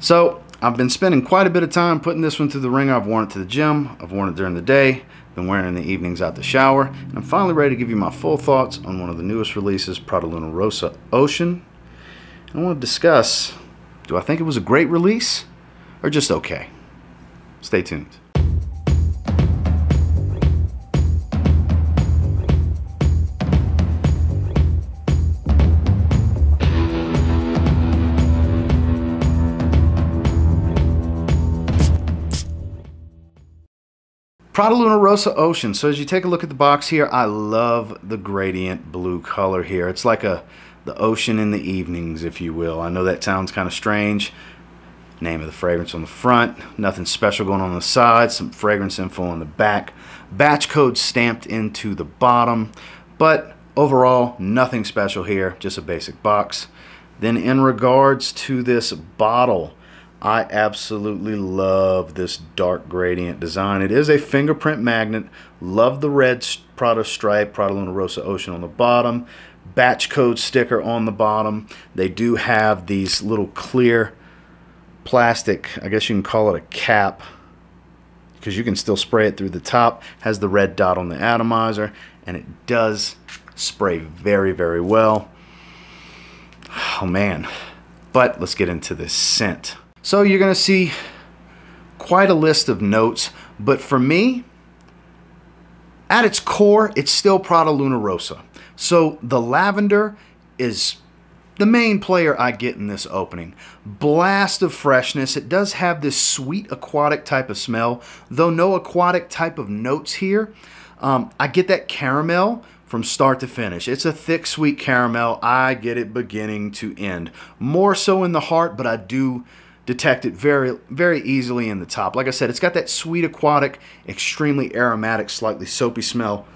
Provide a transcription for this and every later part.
So I've been spending quite a bit of time putting this one through the ring. I've worn it to the gym, I've worn it during the day, been wearing it in the evenings out the shower, and I'm finally ready to give you my full thoughts on one of the newest releases, Prada Luna Rosa Ocean. And I want to discuss, do I think it was a great release or just okay? Stay tuned. Prada Luna Rosa Ocean. So as you take a look at the box here, I love the gradient blue color here. It's like a the ocean in the evenings, if you will. I know that sounds kind of strange. Name of the fragrance on the front. Nothing special going on, on the side. Some fragrance info on the back. Batch code stamped into the bottom. But overall, nothing special here. Just a basic box. Then in regards to this bottle, I absolutely love this dark gradient design. It is a fingerprint magnet. Love the red Prada stripe, Prada Luna Rosa Ocean on the bottom. Batch code sticker on the bottom. They do have these little clear plastic, I guess you can call it a cap, because you can still spray it through the top. Has the red dot on the atomizer, and it does spray very, very well. Oh, man. But let's get into this scent. So you're going to see quite a list of notes, but for me, at its core, it's still Prada Luna Rosa. So the lavender is the main player I get in this opening. Blast of freshness. It does have this sweet aquatic type of smell, though no aquatic type of notes here. Um, I get that caramel from start to finish. It's a thick, sweet caramel. I get it beginning to end. More so in the heart, but I do detect it very, very easily in the top. Like I said, it's got that sweet aquatic, extremely aromatic, slightly soapy smell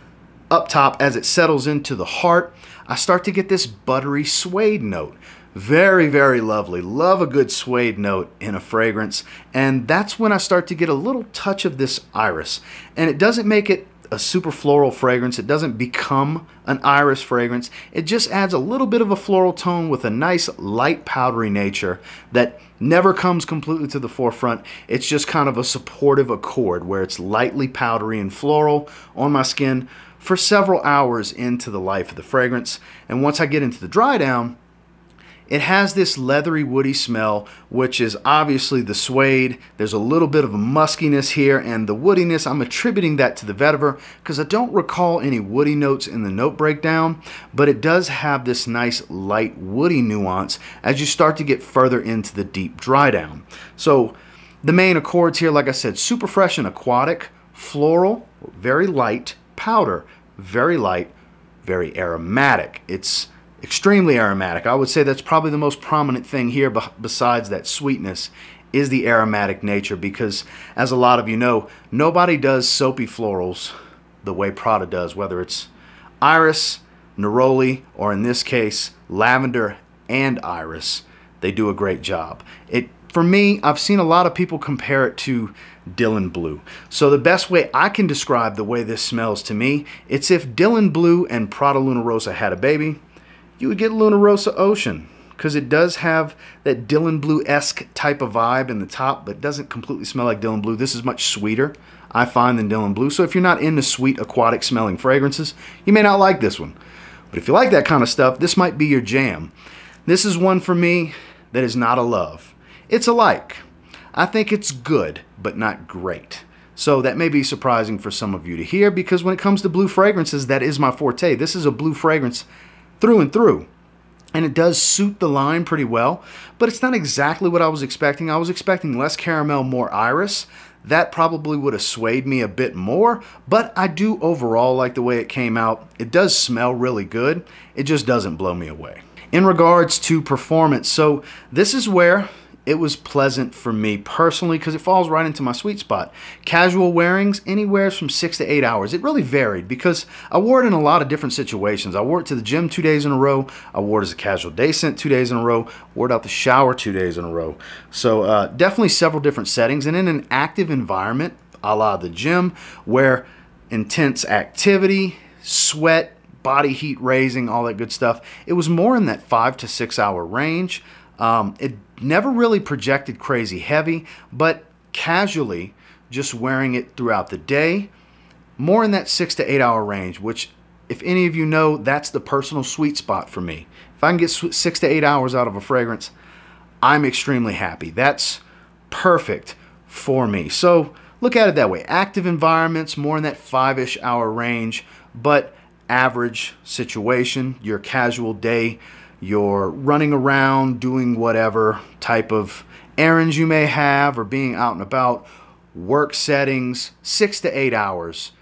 up top as it settles into the heart. I start to get this buttery suede note. Very, very lovely. Love a good suede note in a fragrance. And that's when I start to get a little touch of this iris. And it doesn't make it a super floral fragrance. It doesn't become an iris fragrance. It just adds a little bit of a floral tone with a nice light powdery nature that never comes completely to the forefront. It's just kind of a supportive accord where it's lightly powdery and floral on my skin for several hours into the life of the fragrance. And once I get into the dry down, it has this leathery woody smell, which is obviously the suede. There's a little bit of a muskiness here and the woodiness. I'm attributing that to the vetiver because I don't recall any woody notes in the note breakdown, but it does have this nice light woody nuance as you start to get further into the deep dry down. So the main accords here, like I said, super fresh and aquatic, floral, very light, powder, very light, very aromatic. It's extremely aromatic. I would say that's probably the most prominent thing here besides that sweetness is the aromatic nature because as a lot of you know, nobody does soapy florals the way Prada does, whether it's iris, neroli, or in this case, lavender and iris. They do a great job. It for me, I've seen a lot of people compare it to Dylan Blue. So the best way I can describe the way this smells to me, it's if Dylan Blue and Prada Luna Rosa had a baby, you would get Luna Rosa Ocean because it does have that Dylan Blue-esque type of vibe in the top, but doesn't completely smell like Dylan Blue. This is much sweeter, I find, than Dylan Blue. So if you're not into sweet aquatic smelling fragrances, you may not like this one. But if you like that kind of stuff, this might be your jam. This is one for me that is not a love. It's a like. I think it's good, but not great. So that may be surprising for some of you to hear because when it comes to blue fragrances, that is my forte. This is a blue fragrance through and through. And it does suit the line pretty well, but it's not exactly what I was expecting. I was expecting less caramel, more iris. That probably would have swayed me a bit more, but I do overall like the way it came out. It does smell really good. It just doesn't blow me away. In regards to performance, so this is where it was pleasant for me personally because it falls right into my sweet spot. Casual wearings, anywhere from six to eight hours. It really varied because I wore it in a lot of different situations. I wore it to the gym two days in a row. I wore it as a casual day scent two days in a row. Wore it out the shower two days in a row. So uh, definitely several different settings and in an active environment, a la the gym, where intense activity, sweat, body heat raising, all that good stuff. It was more in that five to six hour range. Um, it never really projected crazy heavy, but casually just wearing it throughout the day, more in that six to eight hour range, which if any of you know, that's the personal sweet spot for me. If I can get six to eight hours out of a fragrance, I'm extremely happy. That's perfect for me. So look at it that way. Active environments, more in that five-ish hour range, but average situation, your casual day, you're running around doing whatever type of errands you may have or being out and about, work settings, six to eight hours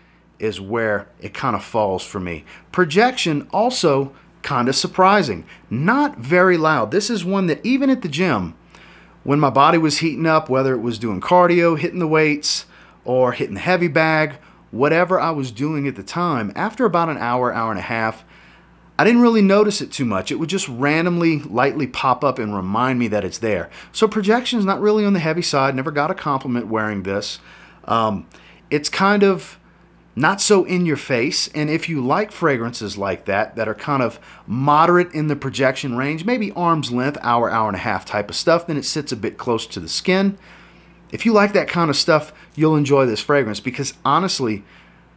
is where it kind of falls for me. Projection also kind of surprising, not very loud. This is one that even at the gym, when my body was heating up, whether it was doing cardio, hitting the weights, or hitting the heavy bag, whatever I was doing at the time, after about an hour, hour and a half, I didn't really notice it too much. It would just randomly, lightly pop up and remind me that it's there. So projection's not really on the heavy side. Never got a compliment wearing this. Um, it's kind of not so in your face. And if you like fragrances like that, that are kind of moderate in the projection range, maybe arm's length, hour, hour and a half type of stuff, then it sits a bit close to the skin. If you like that kind of stuff, you'll enjoy this fragrance because honestly,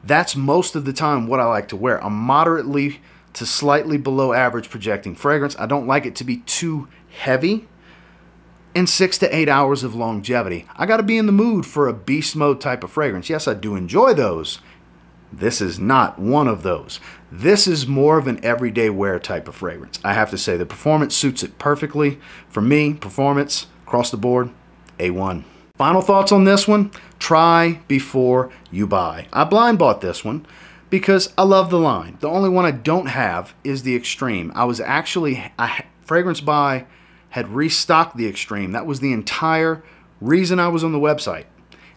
that's most of the time what I like to wear. I'm moderately to slightly below average projecting fragrance. I don't like it to be too heavy. And six to eight hours of longevity. I gotta be in the mood for a beast mode type of fragrance. Yes, I do enjoy those. This is not one of those. This is more of an everyday wear type of fragrance. I have to say the performance suits it perfectly. For me, performance across the board, A1. Final thoughts on this one? Try before you buy. I blind bought this one because I love the line. The only one I don't have is the Extreme. I was actually, I, Fragrance buy, had restocked the Extreme. That was the entire reason I was on the website.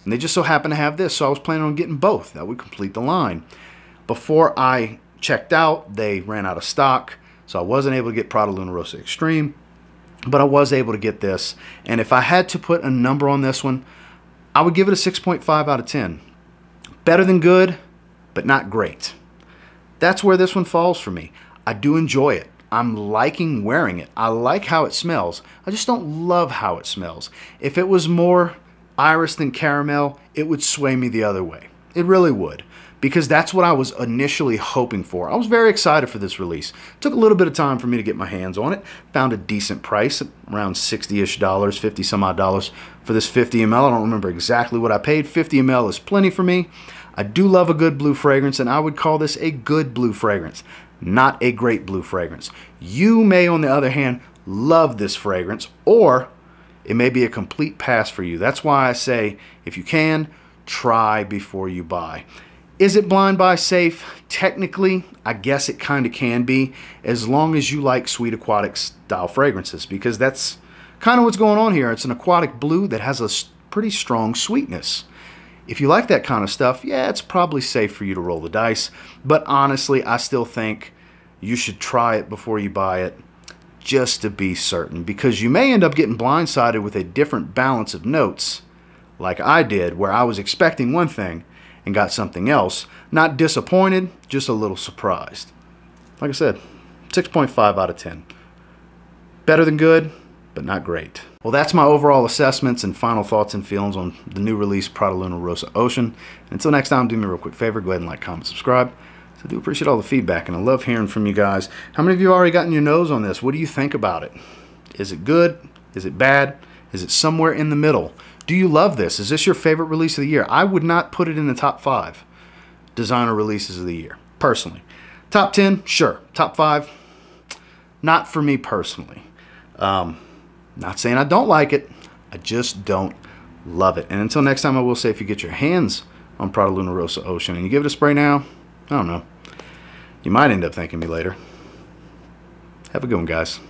And they just so happened to have this, so I was planning on getting both. That would complete the line. Before I checked out, they ran out of stock, so I wasn't able to get Prada Luna Rosa Extreme, but I was able to get this. And if I had to put a number on this one, I would give it a 6.5 out of 10. Better than good, but not great. That's where this one falls for me. I do enjoy it. I'm liking wearing it. I like how it smells. I just don't love how it smells. If it was more iris than caramel, it would sway me the other way. It really would, because that's what I was initially hoping for. I was very excited for this release. It took a little bit of time for me to get my hands on it. Found a decent price, around 60-ish dollars, 50 some odd dollars for this 50 ml. I don't remember exactly what I paid. 50 ml is plenty for me. I do love a good blue fragrance, and I would call this a good blue fragrance, not a great blue fragrance. You may, on the other hand, love this fragrance, or it may be a complete pass for you. That's why I say, if you can, try before you buy. Is it blind buy safe? Technically, I guess it kind of can be, as long as you like sweet aquatic style fragrances, because that's kind of what's going on here. It's an aquatic blue that has a pretty strong sweetness. If you like that kind of stuff, yeah, it's probably safe for you to roll the dice. But honestly, I still think you should try it before you buy it just to be certain because you may end up getting blindsided with a different balance of notes like I did where I was expecting one thing and got something else. Not disappointed, just a little surprised. Like I said, 6.5 out of 10. Better than good, but not great. Well, that's my overall assessments and final thoughts and feelings on the new release Prada Luna Rosa Ocean. Until next time, do me a real quick favor, go ahead and like, comment, subscribe. So I do appreciate all the feedback, and I love hearing from you guys. How many of you already gotten your nose on this? What do you think about it? Is it good? Is it bad? Is it somewhere in the middle? Do you love this? Is this your favorite release of the year? I would not put it in the top five designer releases of the year, personally. Top 10, sure. Top five, not for me personally. Um, not saying I don't like it, I just don't love it. And until next time, I will say if you get your hands on Prada Luna Rosa Ocean and you give it a spray now, I don't know. You might end up thanking me later. Have a good one, guys.